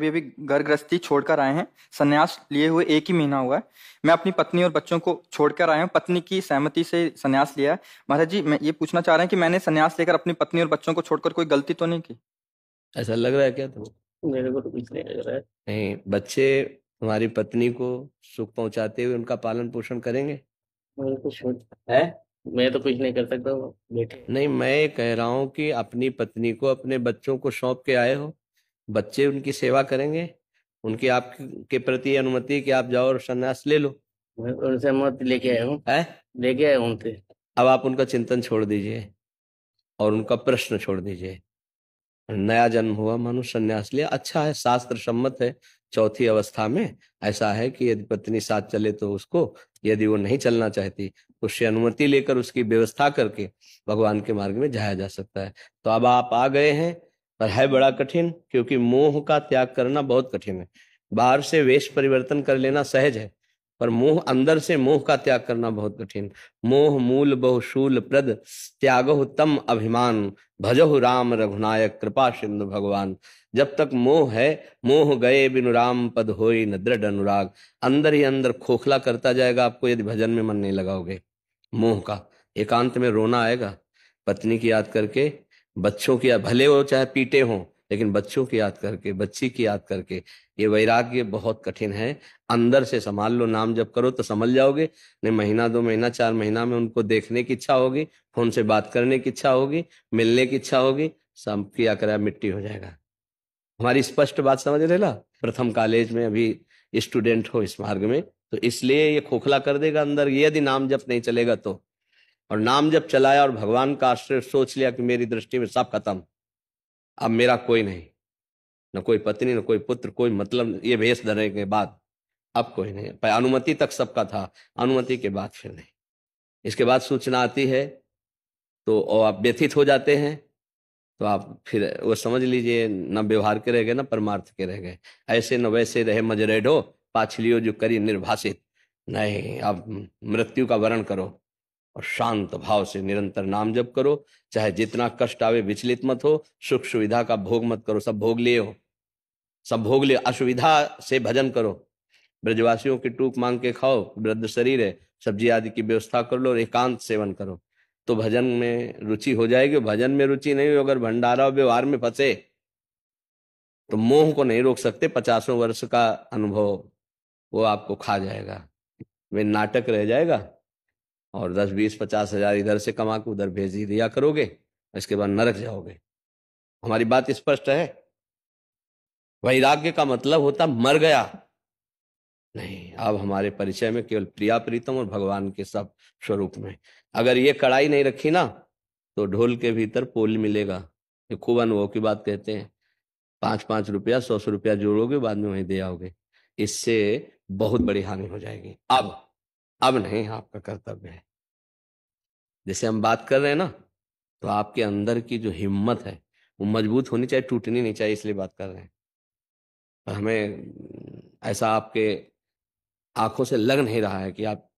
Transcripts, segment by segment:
अभी अभी घर गृहस्थी छोड़कर आए हैं सन्यास लिए हुए एक ही महीना हुआ है मैं अपनी पत्नी और बच्चों को छोड़कर आया हूँ पत्नी की सहमति से सन्यास लिया है महाराज जी मैं ये पूछना चाह रहे हैं कि मैंने सन्यास लेकर अपनी पत्नी और बच्चों को छोड़कर कोई गलती तो नहीं की ऐसा लग रहा है क्या तो मेरे को तो कुछ नहीं लग रहा है नहीं बच्चे हमारी पत्नी को सुख पहुंचाते हुए उनका पालन पोषण करेंगे है मैं तो कुछ नहीं कर सकता बेटे नहीं मैं कह रहा हूँ कि अपनी पत्नी को अपने बच्चों को सौंप के आए हो बच्चे उनकी सेवा करेंगे उनकी आपके प्रति अनुमति कि आप जाओ और संन्यास ले लो उनसे अनुमति लेके आया हूँ लेके आया हूँ उनसे अब आप उनका चिंतन छोड़ दीजिए और उनका प्रश्न छोड़ दीजिए नया जन्म हुआ मानो संन्यास लिया अच्छा है शास्त्र सम्मत है चौथी अवस्था में ऐसा है कि यदि पत्नी साथ चले तो उसको यदि वो नहीं चलना चाहती उससे अनुमति लेकर उसकी व्यवस्था करके भगवान के मार्ग में जाया जा सकता है तो अब आप आ गए हैं पर है बड़ा कठिन क्योंकि मोह का त्याग करना बहुत कठिन है बाहर से वेश परिवर्तन कर लेना सहज है पर मोह अंदर से मोह का त्याग करना बहुत कठिन मोह मूल बहुशूल प्रद त्यागो तम अभिमान भजहु राम रघुनायक कृपा सिंधु भगवान जब तक मोह है मोह गए बिनु राम पद हो न दृढ़ अनुराग अंदर ही अंदर खोखला करता जाएगा आपको यदि भजन में मन नहीं लगाओगे मोह का एकांत में रोना आएगा पत्नी की याद करके बच्चों की भले हो चाहे पीटे हो लेकिन बच्चों की याद करके बच्ची की याद करके ये वैराग्य बहुत कठिन है अंदर से संभाल लो नाम जब करो तो समझ जाओगे नहीं महीना दो महीना चार महीना में उनको देखने की इच्छा होगी फोन से बात करने की इच्छा होगी मिलने की इच्छा होगी सब किया कराया मिट्टी हो जाएगा हमारी स्पष्ट बात समझ लेला प्रथम कॉलेज में अभी स्टूडेंट हो इस मार्ग में तो इसलिए ये खोखला कर देगा अंदर ये यदि नाम जब नहीं चलेगा तो और नाम जब चलाया और भगवान का आश्रय सोच लिया कि मेरी दृष्टि में सब खत्म अब मेरा कोई नहीं न कोई पत्नी न कोई पुत्र कोई मतलब ये भेष धरने के बाद अब कोई नहीं अनुमति तक सबका था अनुमति के बाद फिर नहीं इसके बाद सूचना आती है तो और आप व्यथित हो जाते हैं तो आप फिर वो समझ लीजिए न व्यवहार के रह गए ना परमार्थ के रह गए ऐसे न वैसे रहे मजरेडो पाछलियो जो करी निर्भाषित नहीं आप मृत्यु का वरण करो और शांत भाव से निरंतर नाम जप करो चाहे जितना कष्ट आवे विचलित मत हो सुख सुविधा का भोग मत करो सब भोग लिए हो सब भोग लिए असुविधा से भजन करो ब्रजवासियों की टूक मांग के खाओ वृद्ध शरीर है सब्जी आदि की व्यवस्था कर लो और एकांत सेवन करो तो भजन में रुचि हो जाएगी भजन में रुचि नहीं हो अगर भंडारा व्यवहार में फंसे तो मोह को नहीं रोक सकते पचासों वर्ष का अनुभव वो आपको खा जाएगा वे नाटक रह जाएगा और दस बीस पचास हजार इधर से कमा के उधर भेज ही दिया करोगे इसके बाद नरक जाओगे हमारी बात स्पष्ट है वैराग्य का मतलब होता मर गया नहीं अब हमारे परिचय में केवल प्रिया प्रीतम और भगवान के सब स्वरूप में अगर ये कड़ाई नहीं रखी ना तो ढोल के भीतर पोल मिलेगा ये खूब अनुभव की बात कहते हैं पांच पांच रुपया सौ सौ रुपया जोड़ोगे बाद में वहीं दे आओगे इससे बहुत बड़ी हानि हो जाएगी अब अब नहीं आपका कर्तव्य है जैसे हम बात कर रहे हैं ना तो आपके अंदर की जो हिम्मत है वो मजबूत होनी चाहिए टूटनी नहीं चाहिए इसलिए बात कर रहे हैं पर हमें ऐसा आपके आंखों से लग नहीं रहा है कि आप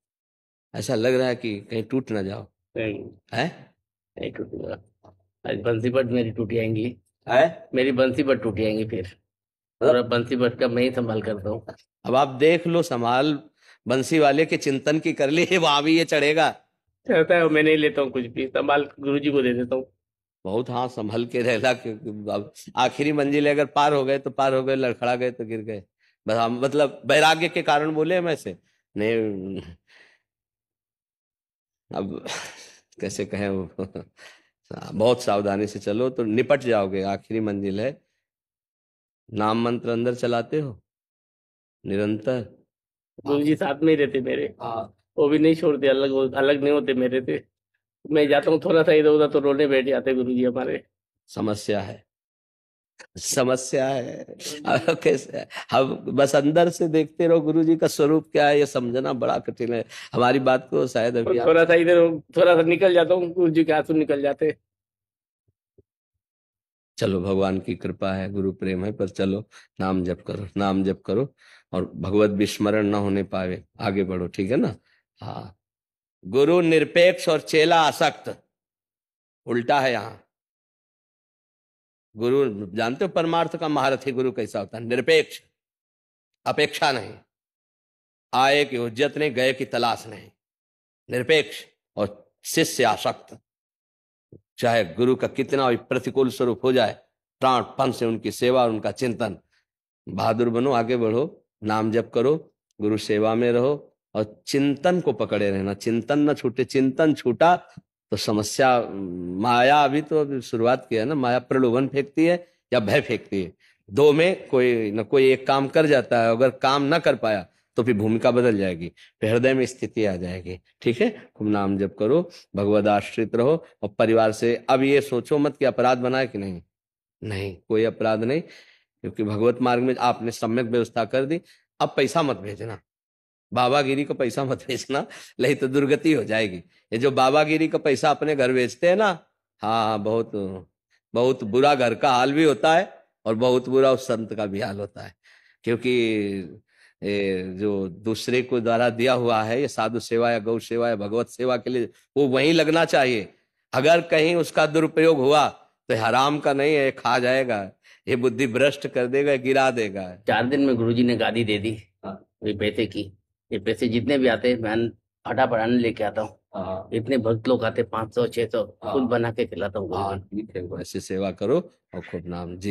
ऐसा लग रहा है कि कहीं टूट ना जाओ है बंसी बट मेरी टूट जाएंगी है मेरी बंसी बट टूट जाएंगी फिर मतलब और बंसी बट का मैं ही संभाल करता हूँ अब आप देख लो संभाल बंसी वाले के चिंतन की कर ली वहां भी ये चढ़ेगा चढ़ता है मैं नहीं लेता हूँ कुछ भी संभाल गुरु जी को दे देता हूँ बहुत हाँ संभल के रहला क्योंकि आखिरी मंजिल अगर पार हो गए तो पार हो गए लड़खड़ा गए तो गिर गए बस हम मतलब वैराग्य के कारण बोले हम ऐसे नहीं अब कैसे कहें बहुत सावधानी से चलो तो निपट जाओगे आखिरी मंजिल है नाम मंत्र अंदर चलाते हो निरंतर गुरु जी साथ में ही रहते मेरे हाँ। वो भी नहीं छोड़ते अलग अलग नहीं होते मेरे से मैं जाता हूँ थोड़ा सा इधर उधर तो रोने बैठ जाते गुरु जी हमारे समस्या है समस्या है कैसे हम बस अंदर से देखते रहो गुरु जी का स्वरूप क्या है ये समझना बड़ा कठिन है हमारी बात को शायद अभी थोड़ा सा इधर थोड़ा सा निकल जाता हूँ गुरु जी के आंसू निकल जाते चलो भगवान की कृपा है गुरु प्रेम है पर चलो नाम जप करो नाम जप करो और भगवत विस्मरण न होने पावे आगे बढ़ो ठीक है ना हाँ गुरु निरपेक्ष और चेला आसक्त उल्टा है यहाँ गुरु जानते हो परमार्थ का महारथी गुरु कैसा होता है निरपेक्ष अपेक्षा नहीं आए की उज्जत नहीं गए की तलाश नहीं निरपेक्ष और शिष्य आसक्त चाहे गुरु का कितना भी प्रतिकूल स्वरूप हो जाए प्राण पन से उनकी सेवा और उनका चिंतन बहादुर बनो आगे बढ़ो नाम जप करो गुरु सेवा में रहो और चिंतन को पकड़े रहना चिंतन न छूटे चिंतन छूटा तो समस्या माया अभी तो शुरुआत किया ना माया प्रलोभन फेंकती है या भय फेंकती है दो में कोई न कोई एक काम कर जाता है अगर काम ना कर पाया तो फिर भूमिका बदल जाएगी फिर हृदय में स्थिति आ जाएगी ठीक है खूब नाम जप करो भगवत आश्रित रहो और परिवार से अब ये सोचो मत कि अपराध बना कि नहीं नहीं कोई अपराध नहीं क्योंकि भगवत मार्ग में आपने सम्यक व्यवस्था कर दी अब पैसा मत भेजना बाबागिरी को पैसा मत भेजना नहीं तो दुर्गति हो जाएगी ये जो बाबागिरी का पैसा अपने घर भेजते हैं ना हाँ, हाँ बहुत बहुत बुरा घर का हाल भी होता है और बहुत बुरा उस संत का भी हाल होता है क्योंकि जो दूसरे को द्वारा दिया हुआ है ये साधु सेवा या गौ सेवा या भगवत सेवा के लिए वो वहीं लगना चाहिए अगर कहीं उसका दुरुपयोग हुआ तो हराम का नहीं है खा जाएगा ये बुद्धि भ्रष्ट कर देगा गिरा देगा चार दिन में गुरुजी ने गादी दे दी हाँ। ये पैसे की ये पैसे जितने भी आते मैं हटा अन्न लेके आता हूँ हाँ, हाँ। इतने भक्त लोग आते पाँच सौ छह सौ खुद बना के खिलाता हूँ ऐसी सेवा करो और खूब नाम जी